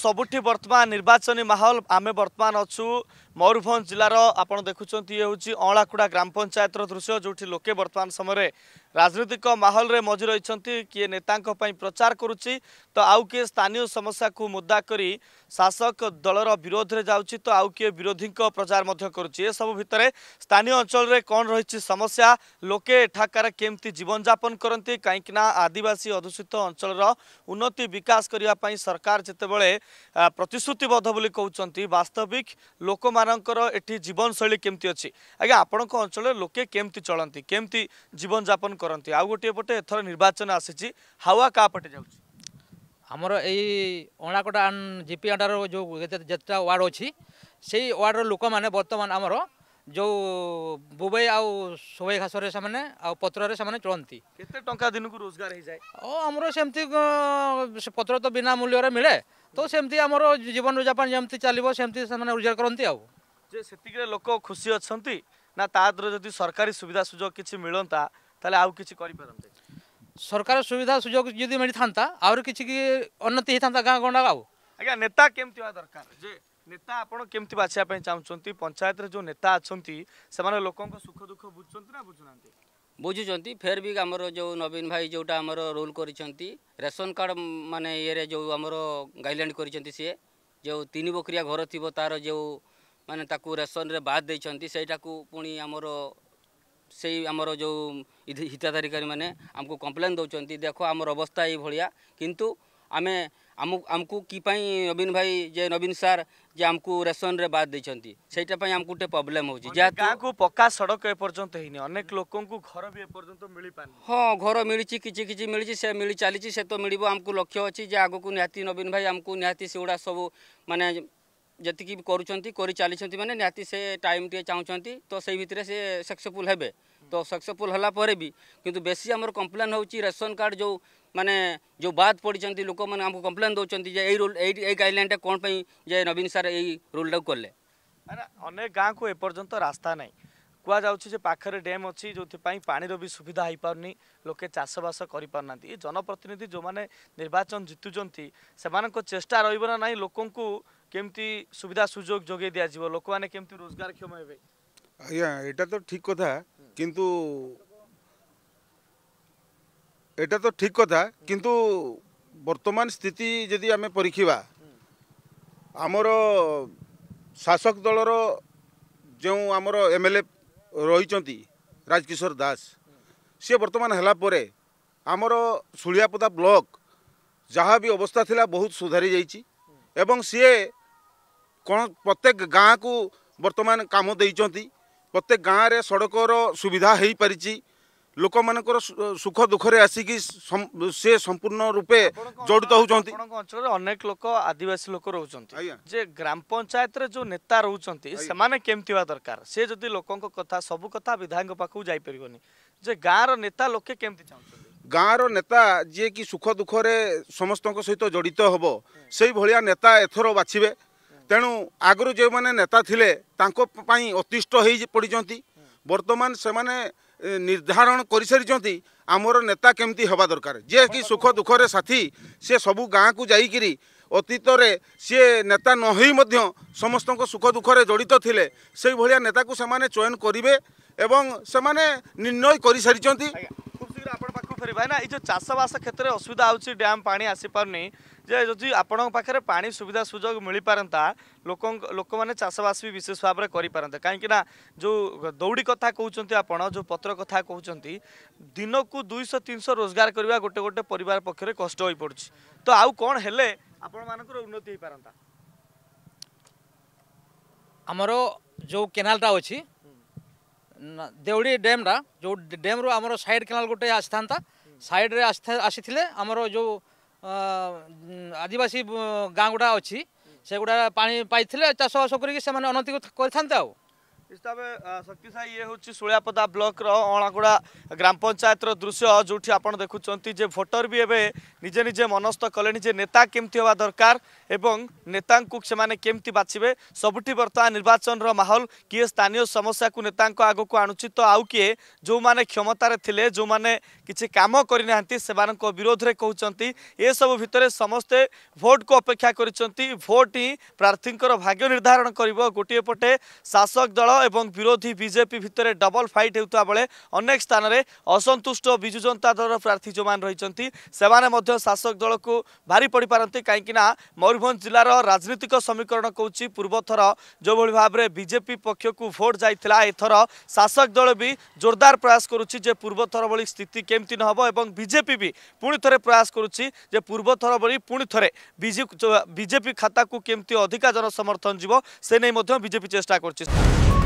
सबुठी बर्तमान निर्वाचनी माहौल आमे बर्तमान अछु ମୟୂରଭଞ୍ଜ ଜିଲ୍ଲାର ଆପଣ ଦେଖୁଛନ୍ତି ଇଏ ହେଉଛି ଅଁଳାକୁଡ଼ା ଗ୍ରାମ ପଞ୍ଚାୟତର ଦୃଶ୍ୟ ଯେଉଁଠି ଲୋକେ ବର୍ତ୍ତମାନ ସମୟରେ ରାଜନୈତିକ ମାହୋଲରେ ମଝି ରହିଛନ୍ତି କିଏ ନେତାଙ୍କ ପାଇଁ ପ୍ରଚାର କରୁଛି ତ ଆଉ କିଏ ସ୍ଥାନୀୟ ସମସ୍ୟାକୁ ମୁଦା କରି ଶାସକ ଦଳର ବିରୋଧରେ ଯାଉଛି ତ ଆଉ କିଏ ବିରୋଧୀଙ୍କ ପ୍ରଚାର ମଧ୍ୟ କରୁଛି ଏସବୁ ଭିତରେ ସ୍ଥାନୀୟ ଅଞ୍ଚଳରେ କ'ଣ ରହିଛି ସମସ୍ୟା ଲୋକେ ଏଠାକାର କେମିତି ଜୀବନଯାପନ କରନ୍ତି କାହିଁକିନା ଆଦିବାସୀ ଅଧୁଷିତ ଅଞ୍ଚଳର ଉନ୍ନତି ବିକାଶ କରିବା ପାଇଁ ସରକାର ଯେତେବେଳେ ପ୍ରତିଶ୍ରୁତିବଦ୍ଧ ବୋଲି କହୁଛନ୍ତି ବାସ୍ତବିକ ଲୋକମାନେ ଆପଣମାନଙ୍କର ଏଠି ଜୀବନଶୈଳୀ କେମିତି ଅଛି ଆଜ୍ଞା ଆପଣଙ୍କ ଅଞ୍ଚଳରେ ଲୋକେ କେମିତି ଚଳନ୍ତି କେମିତି ଜୀବନଯାପନ କରନ୍ତି ଆଉ ଗୋଟିଏ ପଟେ ଏଥର ନିର୍ବାଚନ ଆସିଛି ହାୱା କାହା ପଟେ ଯାଉଛି ଆମର ଏଇ ଅଣାକଟା ଜିପି ଅଣ୍ଡାର ଯେଉଁ ଯେତେଟା ୱାର୍ଡ଼ ଅଛି ସେଇ ୱାର୍ଡ଼ର ଲୋକମାନେ ବର୍ତ୍ତମାନ ଆମର ଯେଉଁ ବୁବେଇ ଆଉ ସୋବେଇ ଘାସରେ ସେମାନେ ଆଉ ପତ୍ରରେ ସେମାନେ ଚଳନ୍ତି କେତେ ଟଙ୍କା ଦିନକୁ ରୋଜଗାର ହେଇଯାଏ ଓ ଆମର ସେମିତି ପତ୍ର ତ ବିନା ମୂଲ୍ୟରେ ମିଳେ ତ ସେମିତି ଆମର ଜୀବନଯାପନ ଯେମିତି ଚାଲିବ ସେମିତି ସେମାନେ ରୋଜଗାର କରନ୍ତି ଆଉ ଯେ ସେତିକିରେ ଲୋକ ଖୁସି ଅଛନ୍ତି ନା ତା ଦେହରେ ଯଦି ସରକାରୀ ସୁବିଧା ସୁଯୋଗ କିଛି ମିଳନ୍ତା ତାହେଲେ ଆଉ କିଛି କରିପାରନ୍ତେ ସରକାର ସୁବିଧା ସୁଯୋଗ ଯଦି ମିଳିଥାନ୍ତା ଆହୁରି କିଛି ଉନ୍ନତି ହେଇଥାନ୍ତା ଗାଁ ଗଣ୍ଡା ଆଉ ଆଜ୍ଞା ନେତା କେମିତି ହେବା ଦରକାର ଯେ ନେତା ଆପଣ କେମିତି ବାଛିବା ପାଇଁ ଚାହୁଁଛନ୍ତି ପଞ୍ଚାୟତରେ ଯେଉଁ ନେତା ଅଛନ୍ତି ସେମାନେ ଲୋକଙ୍କ ସୁଖ ଦୁଃଖ ବୁଝୁଛନ୍ତି ନା ବୁଝୁନାହାନ୍ତି ବୁଝୁଛନ୍ତି ଫେର୍ ବି ଆମର ଯେଉଁ ନବୀନ ଭାଇ ଯେଉଁଟା ଆମର ରୁଲ୍ କରିଛନ୍ତି ରେସନ୍ କାର୍ଡ଼ ମାନେ ଇଏରେ ଯେଉଁ ଆମର ଗାଇଡ଼ଲାଇନ୍ କରିଛନ୍ତି ସିଏ ଯେଉଁ ତିନି ବକରିଆ ଘର ଥିବ ତାର ଯେଉଁ ମାନେ ତାକୁ ରେସନ୍ରେ ବାଦ୍ ଦେଇଛନ୍ତି ସେଇଟାକୁ ପୁଣି ଆମର ସେଇ ଆମର ଯେଉଁ ହିତାଧିକାରୀମାନେ ଆମକୁ କମ୍ପ୍ଲେନ୍ ଦେଉଛନ୍ତି ଦେଖ ଆମର ଅବସ୍ଥା ଏଇଭଳିଆ କିନ୍ତୁ ଆମେ ଆମକୁ କି ପାଇଁ ନବୀନ ଭାଇ ଯେ ନବୀନ ସାର୍ ଯେ ଆମକୁ ରେସନ୍ରେ ବାଦ୍ ଦେଇଛନ୍ତି ସେଇଟା ପାଇଁ ଆମକୁ ଗୋଟେ ପ୍ରୋବ୍ଲେମ୍ ହେଉଛି ଯାହାକୁ ପକ୍କା ସଡ଼କ ଏପର୍ଯ୍ୟନ୍ତ ହେଇନି ଅନେକ ଲୋକଙ୍କୁ ଘର ବି ଏପର୍ଯ୍ୟନ୍ତ ମିଳିପାରୁନି ହଁ ଘର ମିଳିଛି କିଛି କିଛି ମିଳିଛି ସେ ମିଳି ଚାଲିଛି ସେ ତ ମିଳିବ ଆମକୁ ଲକ୍ଷ୍ୟ ଅଛି ଯେ ଆଗକୁ ନିହାତି ନବୀନ ଭାଇ ଆମକୁ ନିହାତି ସେଗୁଡ଼ା ସବୁ ମାନେ जी कर मैंने निहती से टाइम टे चाहते तो से भितर से सक्सेसफुल हे तो सक्सेसफुल हालापर भी कितु बेसी आम कम्प्लेन होशन कार्ड जो मैंने जो बात पड़ते लोक मैंने आमको कम्प्लेन दौंस रूल ये गाइडलैन टाइम कौन जे नवीन सार यूलटा कले अनेक गाँव को एपर्तंत रास्ता ना कहुचे पाखे डैम अच्छी जो पानी भी सुविधा हो पार नहीं लोके चाषवास कर जनप्रतिनिधि जो मैंने निर्वाचन जितुंट से चेष्टा रही लोक को কেমতি সুবিধা সুযোগ যোগাই দিয়া যাব লোক মানে কেমতি রোজগারক্ষম হবে আজ্ঞা এটা তো ঠিক কথা কিন্তু এটা তো ঠিক কথা কিন্তু বর্তমান স্থিতি যদি আমি পরীক্ষা আমার শাসক দলর যে আমার এমএলএ রয়েছেন রাজকিশোর দাস সি বর্তমান হেলা পরে আমার শুলিয়াপদা ব্লক যা বি অবস্থা লা বহুত সুধারি যাইছি ଏବଂ ସିଏ କ'ଣ ପ୍ରତ୍ୟେକ ଗାଁକୁ ବର୍ତ୍ତମାନ କାମ ଦେଇଛନ୍ତି ପ୍ରତ୍ୟେକ ଗାଁରେ ସଡ଼କର ସୁବିଧା ହୋଇପାରିଛି ଲୋକମାନଙ୍କର ସୁଖ ଦୁଃଖରେ ଆସିକି ସିଏ ସମ୍ପୂର୍ଣ୍ଣ ରୂପେ ଜଡ଼ିତ ହେଉଛନ୍ତି ଅଞ୍ଚଳରେ ଅନେକ ଲୋକ ଆଦିବାସୀ ଲୋକ ରହୁଛନ୍ତି ଯେ ଗ୍ରାମ ପଞ୍ଚାୟତରେ ଯେଉଁ ନେତା ରହୁଛନ୍ତି ସେମାନେ କେମିତି ହେବା ଦରକାର ସେ ଯଦି ଲୋକଙ୍କ କଥା ସବୁ କଥା ବିଧାୟକଙ୍କ ପାଖକୁ ଯାଇପାରିବନି ଯେ ଗାଁର ନେତା ଲୋକେ କେମିତି ଚାହୁଁଛନ୍ତି ଗାଁର ନେତା ଯିଏକି ସୁଖ ଦୁଃଖରେ ସମସ୍ତଙ୍କ ସହିତ ଜଡ଼ିତ ହେବ ସେଇଭଳିଆ ନେତା ଏଥର ବାଛିବେ ତେଣୁ ଆଗରୁ ଯେଉଁମାନେ ନେତା ଥିଲେ ତାଙ୍କ ପାଇଁ ଅତିଷ୍ଠ ହୋଇ ପଡ଼ିଛନ୍ତି ବର୍ତ୍ତମାନ ସେମାନେ ନିର୍ଦ୍ଧାରଣ କରିସାରିଛନ୍ତି ଆମର ନେତା କେମିତି ହେବା ଦରକାର ଯିଏକି ସୁଖ ଦୁଃଖରେ ସାଥୀ ସେ ସବୁ ଗାଁକୁ ଯାଇକିରି ଅତୀତରେ ସିଏ ନେତା ନ ହୋଇ ମଧ୍ୟ ସମସ୍ତଙ୍କ ସୁଖ ଦୁଃଖରେ ଜଡ଼ିତ ଥିଲେ ସେଇଭଳିଆ ନେତାକୁ ସେମାନେ ଚୟନ କରିବେ ଏବଂ ସେମାନେ ନିର୍ଣ୍ଣୟ କରିସାରିଛନ୍ତି ଫେରି ଭାଇନା ଏଇ ଯେଉଁ ଚାଷବାସ କ୍ଷେତ୍ରରେ ଅସୁବିଧା ହେଉଛି ଡ୍ୟାମ୍ ପାଣି ଆସିପାରୁନି ଯେ ଯଦି ଆପଣଙ୍କ ପାଖରେ ପାଣି ସୁବିଧା ସୁଯୋଗ ମିଳିପାରନ୍ତା ଲୋକଙ୍କ ଲୋକମାନେ ଚାଷବାସ ବି ବିଶେଷ ଭାବରେ କରିପାରନ୍ତେ କାହିଁକିନା ଯେଉଁ ଦୌଡ଼ି କଥା କହୁଛନ୍ତି ଆପଣ ଯେଉଁ ପତ୍ର କଥା କହୁଛନ୍ତି ଦିନକୁ ଦୁଇଶହ ତିନିଶହ ରୋଜଗାର କରିବା ଗୋଟେ ଗୋଟେ ପରିବାର ପକ୍ଷରେ କଷ୍ଟ ହୋଇପଡ଼ୁଛି ତ ଆଉ କ'ଣ ହେଲେ ଆପଣମାନଙ୍କର ଉନ୍ନତି ହେଇପାରନ୍ତା ଆମର ଯେଉଁ କେନାଲଟା ଅଛି দেউড়ি ড্যামটা ଯେଉଁ ଡ୍ୟାମ୍ରୁ ଆମର ସାଇଡ଼୍ କେନାଲ ଗୋଟେ ଆସିଥାନ୍ତା ସାଇଡ଼୍ରେ ଆସିଥିଲେ ଆମର ଯେଉଁ ଆଦିବାସୀ ଗାଁ ଗୁଡ଼ା ଅଛି ସେଗୁଡ଼ା ପାଣି ପାଇଥିଲେ ଚାଷବାସ କରିକି ସେମାନେ ଅନତି କରିଥାନ୍ତେ ଆଉ ଇସ୍ତାବେ ଶକ୍ତି ସାହି ଇଏ ହେଉଛି ଶୁଳିଆପଦା ବ୍ଲକର ଅଣାଗୁଡ଼ା ଗ୍ରାମ ପଞ୍ଚାୟତର ଦୃଶ୍ୟ ଯେଉଁଠି ଆପଣ ଦେଖୁଛନ୍ତି ଯେ ଭୋଟର ବି ଏବେ ନିଜେ ନିଜେ ମନସ୍ଥ କଲେଣି ଯେ ନେତା କେମିତି ହେବା ଦରକାର ଏବଂ ନେତାଙ୍କୁ ସେମାନେ କେମିତି ବାଛିବେ ସବୁଠି ବର୍ତ୍ତମାନ ନିର୍ବାଚନର ମାହୋଲ କିଏ ସ୍ଥାନୀୟ ସମସ୍ୟାକୁ ନେତାଙ୍କ ଆଗକୁ ଆଣୁଛି ତ ଆଉ କିଏ ଯେଉଁମାନେ କ୍ଷମତାରେ ଥିଲେ ଯେଉଁମାନେ କିଛି କାମ କରିନାହାନ୍ତି ସେମାନଙ୍କ ବିରୋଧରେ କହୁଛନ୍ତି ଏସବୁ ଭିତରେ ସମସ୍ତେ ଭୋଟକୁ ଅପେକ୍ଷା କରିଛନ୍ତି ଭୋଟ ହିଁ ପ୍ରାର୍ଥୀଙ୍କର ଭାଗ୍ୟ ନିର୍ଦ୍ଧାରଣ କରିବ ଗୋଟିଏ ପଟେ ଶାସକ ଦଳ এবং বিরোধী বিজেপি ভিতরে ডবল ফাইট হেউতা বেলে অনেক স্থানে অসন্তুষ্ট বিজু জনতা দল প্রার্থী যান রয়েছেন সেমানে শাসক দলক ভারি পড়ি পাঁচ কিন্তু না ময়ূরভঞ্জ জেলার রাজনৈতিক সমীকরণ কৌছি পূর্বথর যেভাবে ভাবে বিজেপি পক্ষক ভোট যাই এথর শাসক দল বি জোরদার প্রয়াস করুচি যে পূর্বথর ভি স্থিতি কমিটি নহব এবং বিজেপি বি পুঁথরে প্রয়াস করুচি যে পূর্বথর ভি পুঁথরে বিজেপি খাতা কু কমিটি অধিকা জনসমর্থন যাব সে নিয়ে বিজেপি চেষ্টা করছে Thank you.